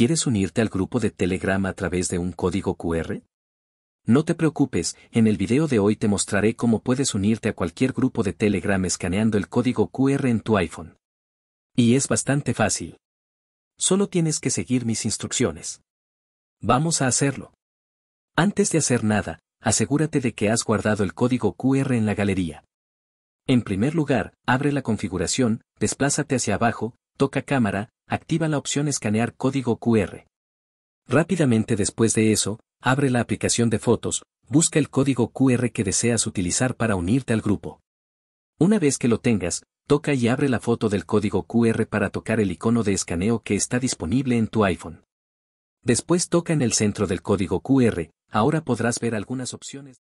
¿Quieres unirte al grupo de Telegram a través de un código QR? No te preocupes, en el video de hoy te mostraré cómo puedes unirte a cualquier grupo de Telegram escaneando el código QR en tu iPhone. Y es bastante fácil. Solo tienes que seguir mis instrucciones. Vamos a hacerlo. Antes de hacer nada, asegúrate de que has guardado el código QR en la galería. En primer lugar, abre la configuración, desplázate hacia abajo, toca cámara, activa la opción escanear código QR. Rápidamente después de eso, abre la aplicación de fotos, busca el código QR que deseas utilizar para unirte al grupo. Una vez que lo tengas, toca y abre la foto del código QR para tocar el icono de escaneo que está disponible en tu iPhone. Después toca en el centro del código QR, ahora podrás ver algunas opciones.